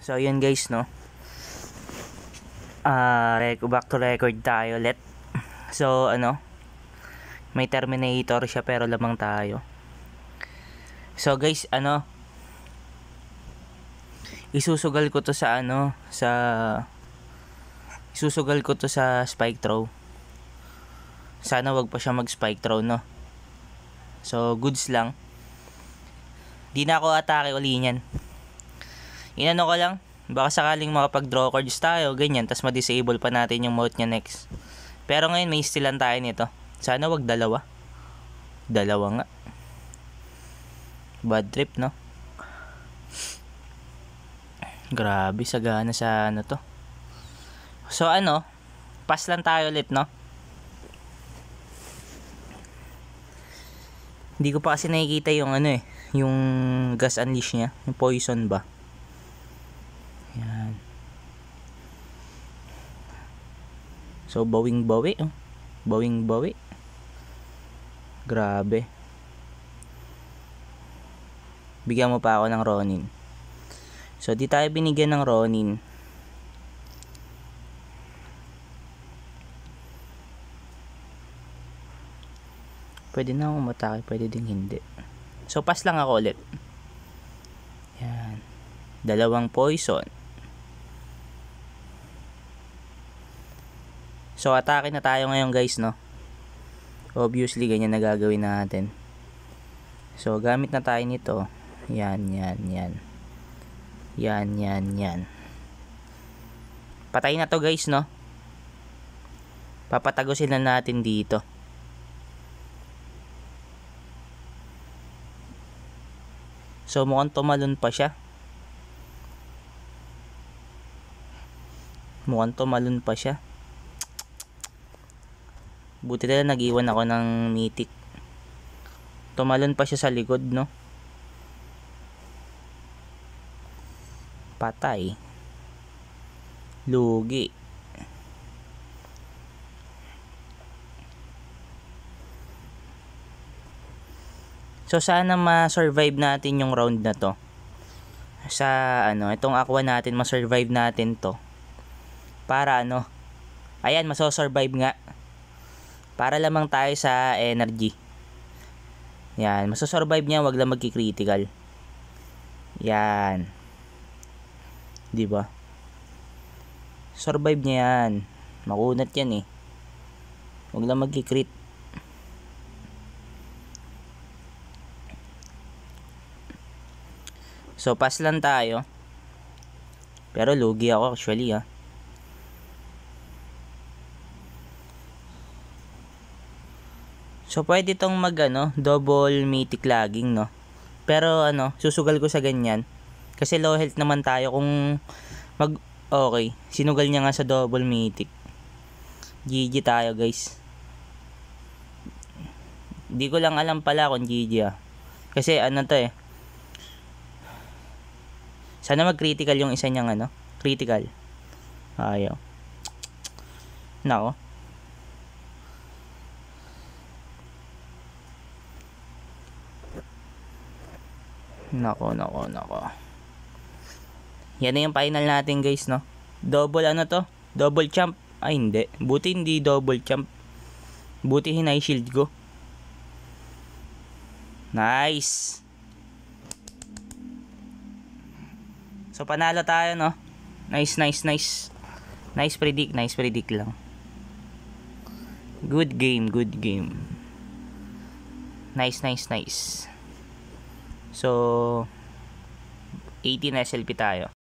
So yun guys no. Ah, uh, back to record tayo let. So ano? May Terminator siya pero lamang tayo. So guys, ano? Isusugal ko to sa ano, sa isusugal ko to sa spike throw. Sana wag pa siya mag spike throw no. So goods lang. Di na ako atake uli niyan. Inano ko lang, baka sakaling makapag-draw cards tayo, ganyan, tas ma-disable pa natin yung mouth niya next. Pero ngayon may stilan tayo nito. Sana wag dalawa. Dalawa nga. Bad trip, no? Grabe, sagana sa ano to. So ano, pass lang tayo ulit, no? Hindi ko pa kasi nakikita yung ano eh, yung gas unleash niya, yung poison ba. So bawing-bawi oh. Bawing-bawi. Grabe. Bigyan mo pa ako ng Ronin. So di tayo binigyan ng Ronin. Pwede na akong matake, pwede ding hindi. So pass lang ako ulit. Yan. Dalawang poison. So, atake na tayo ngayon guys, no? Obviously, ganyan na gagawin natin. So, gamit na tayo nito. Yan, yan, yan. Yan, yan, yan. Patay na to guys, no? Papatagusin na natin dito. So, mukhang tumalon pa siya. Mukhang tumalon pa siya. Buti na nag-iwan ako ng mitik. Tumalon pa siya sa likod, no? Patay. Lugi. So sana ma-survive natin yung round na to. Sa ano, itong aqua natin, ma-survive natin to. Para ano, ayan, maso-survive nga. Para lamang tayo sa energy. Yan, masusurvive niya, wag lang magki-critical. Yan. 'Di ba? Survive niya 'yan. Makunat 'yan eh. Wag lang magki-crit. So pass lang tayo. Pero lugi ako actually ah. So, pwede tong mag, ano, double mythic laging, no? Pero, ano, susugal ko sa ganyan. Kasi low health naman tayo kung mag, okay. Sinugal niya nga sa double mythic. GG tayo, guys. Hindi ko lang alam pala kung GG, ah. Kasi, ano to, eh. Sana mag-critical yung isa niyang, ano, critical. Ayaw. Nako. Nako, nako, nako. Yan na yung final natin guys, no? Double ano to? Double champ. Ay, hindi. Buti hindi double champ. Buti hinay shield ko. Nice. So, panalo tayo, no? Nice, nice, nice. Nice predict, nice predict lang. Good game, good game. Nice, nice, nice. So, 18 SLP tayo.